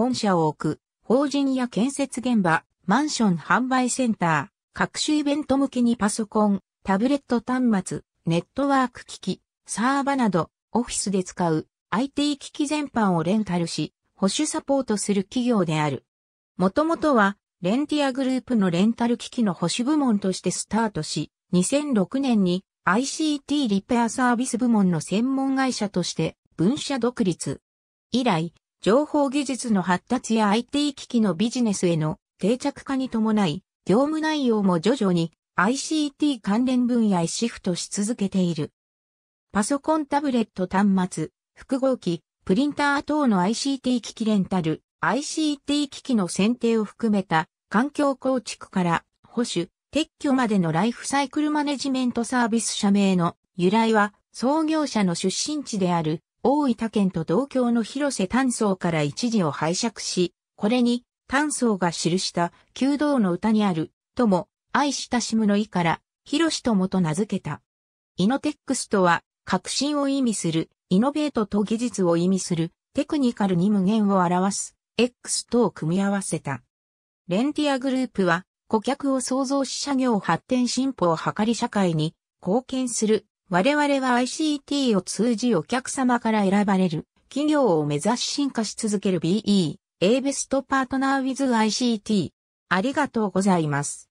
本社を置く、法人や建設現場、マンション販売センター、各種イベント向けにパソコン、タブレット端末、ネットワーク機器、サーバなど、オフィスで使う IT 機器全般をレンタルし、保守サポートする企業である。もともとは、レンティアグループのレンタル機器の保守部門としてスタートし、2006年に ICT リペアサービス部門の専門会社として分社独立。以来、情報技術の発達や IT 機器のビジネスへの定着化に伴い、業務内容も徐々に ICT 関連分野へシフトし続けている。パソコンタブレット端末、複合機、プリンター等の ICT 機器レンタル、ICT 機器の選定を含めた環境構築から保守、撤去までのライフサイクルマネジメントサービス社名の由来は創業者の出身地である大分県と同郷の広瀬丹荘から一時を拝借し、これに丹荘が記した弓道の歌にある、とも、愛したしむの意から、広しともと名付けた。イノテックスとは、革新を意味する、イノベートと技術を意味する、テクニカルに無限を表す、X とを組み合わせた。レンティアグループは、顧客を創造し社業発展進歩を図り社会に貢献する我々は ICT を通じお客様から選ばれる企業を目指し進化し続ける BE、A ベストパートナー with ICT。ありがとうございます。